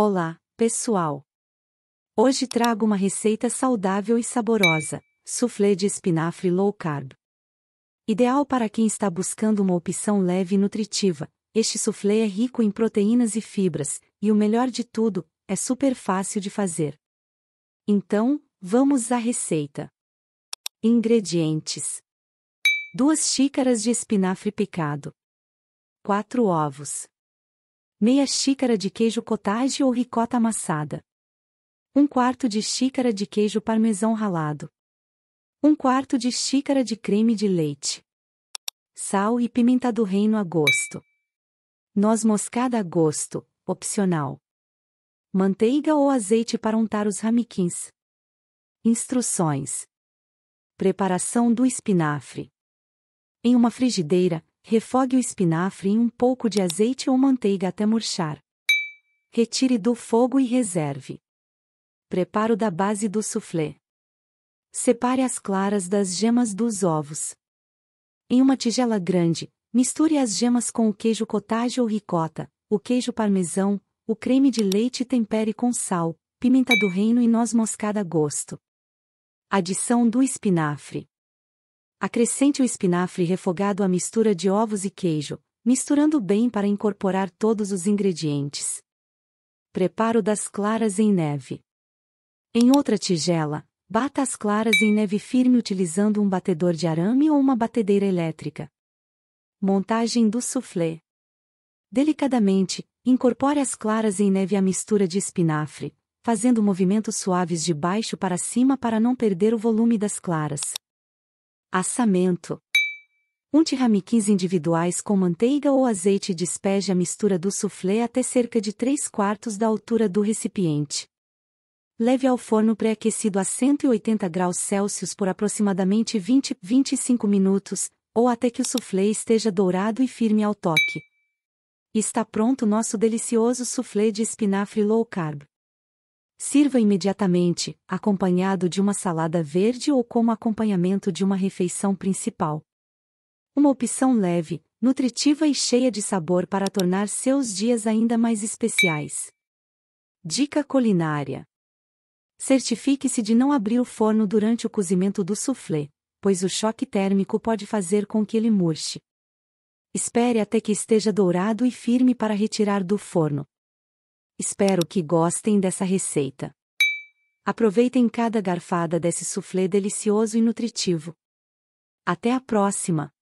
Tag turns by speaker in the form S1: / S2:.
S1: Olá, pessoal! Hoje trago uma receita saudável e saborosa, soufflé de espinafre low carb. Ideal para quem está buscando uma opção leve e nutritiva, este soufflé é rico em proteínas e fibras, e o melhor de tudo, é super fácil de fazer. Então, vamos à receita. Ingredientes: 2 xícaras de espinafre picado, 4 ovos, meia xícara de queijo cottage ou ricota amassada, 1 quarto de xícara de queijo parmesão ralado, 1 quarto de xícara de creme de leite, sal e pimenta do reino a gosto, noz moscada a gosto, opcional, manteiga ou azeite para untar os ramiquins. Instruções: Preparação do espinafre. Em uma frigideira, Refogue o espinafre em um pouco de azeite ou manteiga até murchar. Retire do fogo e reserve. Preparo da base do soufflé. Separe as claras das gemas dos ovos. Em uma tigela grande, misture as gemas com o queijo cottage ou ricota, o queijo parmesão, o creme de leite e tempere com sal, pimenta do reino e noz moscada a gosto. Adição do espinafre. Acrescente o espinafre refogado à mistura de ovos e queijo, misturando bem para incorporar todos os ingredientes. Preparo das claras em neve. Em outra tigela, bata as claras em neve firme utilizando um batedor de arame ou uma batedeira elétrica. Montagem do soufflé. Delicadamente, incorpore as claras em neve à mistura de espinafre, fazendo movimentos suaves de baixo para cima para não perder o volume das claras. Assamento. Um ramequins individuais com manteiga ou azeite despeje a mistura do soufflé até cerca de 3 quartos da altura do recipiente. Leve ao forno pré-aquecido a 180 graus Celsius por aproximadamente 20, 25 minutos, ou até que o soufflé esteja dourado e firme ao toque. Está pronto o nosso delicioso soufflé de espinafre low carb. Sirva imediatamente, acompanhado de uma salada verde ou como acompanhamento de uma refeição principal. Uma opção leve, nutritiva e cheia de sabor para tornar seus dias ainda mais especiais. Dica culinária: Certifique-se de não abrir o forno durante o cozimento do soufflé, pois o choque térmico pode fazer com que ele murche. Espere até que esteja dourado e firme para retirar do forno. Espero que gostem dessa receita. Aproveitem cada garfada desse soufflé delicioso e nutritivo. Até a próxima!